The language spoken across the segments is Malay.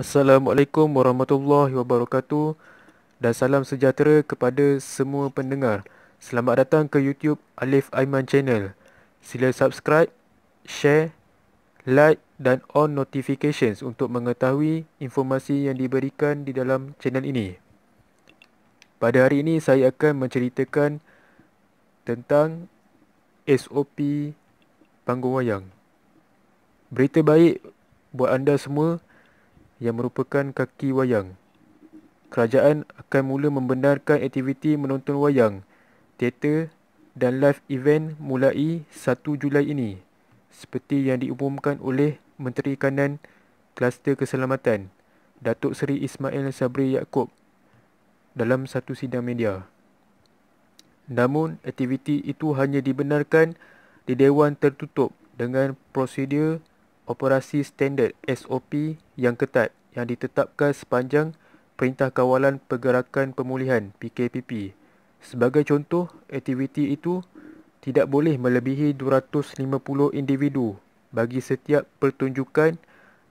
Assalamualaikum warahmatullahi wabarakatuh dan salam sejahtera kepada semua pendengar. Selamat datang ke YouTube Alif Aiman Channel. Sila subscribe, share, like dan on notifications untuk mengetahui informasi yang diberikan di dalam channel ini. Pada hari ini saya akan menceritakan tentang SOP panggung wayang. Berita baik buat anda semua yang merupakan kaki wayang. Kerajaan akan mula membenarkan aktiviti menonton wayang, teater dan live event mulai 1 Julai ini seperti yang diumumkan oleh Menteri Kanan Kluster Keselamatan Datuk Seri Ismail Sabri Yaakob dalam satu sidang media. Namun, aktiviti itu hanya dibenarkan di Dewan Tertutup dengan prosedur operasi standard SOP yang ketat yang ditetapkan sepanjang Perintah Kawalan Pergerakan Pemulihan PKPP. Sebagai contoh, aktiviti itu tidak boleh melebihi 250 individu bagi setiap pertunjukan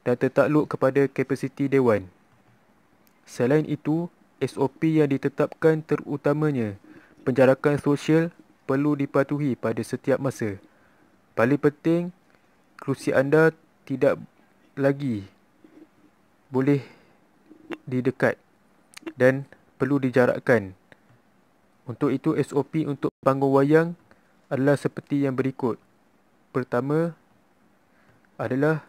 dan tertakluk kepada kapasiti Dewan. Selain itu, SOP yang ditetapkan terutamanya penjarakan sosial perlu dipatuhi pada setiap masa. Paling penting, kerusi anda tidak lagi boleh didekat dan perlu dijarakkan. Untuk itu SOP untuk panggung wayang adalah seperti yang berikut. Pertama adalah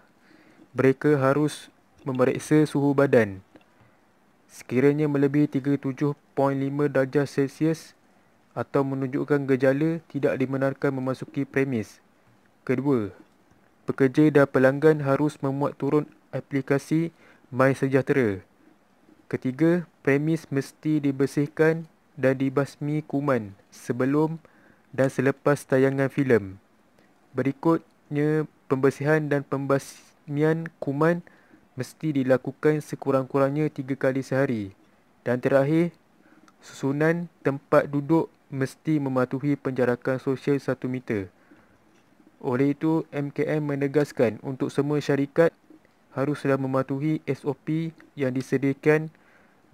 mereka harus memeriksa suhu badan. Sekiranya melebihi 37.5 darjah Celsius atau menunjukkan gejala tidak dimenarkan memasuki premis. Kedua, pekerja dan pelanggan harus memuat turun aplikasi My Sejahtera. Ketiga, premis mesti dibersihkan dan dibasmi kuman sebelum dan selepas tayangan filem. Berikutnya, pembersihan dan pembasmian kuman mesti dilakukan sekurang-kurangnya tiga kali sehari. Dan terakhir, susunan tempat duduk mesti mematuhi penjarakan sosial satu meter. Oleh itu, MKM menegaskan untuk semua syarikat haruslah mematuhi SOP yang disediakan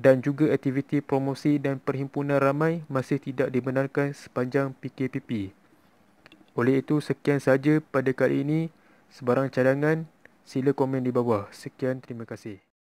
dan juga aktiviti promosi dan perhimpunan ramai masih tidak dibenarkan sepanjang PKPP. Oleh itu, sekian sahaja pada kali ini. Sebarang cadangan, sila komen di bawah. Sekian, terima kasih.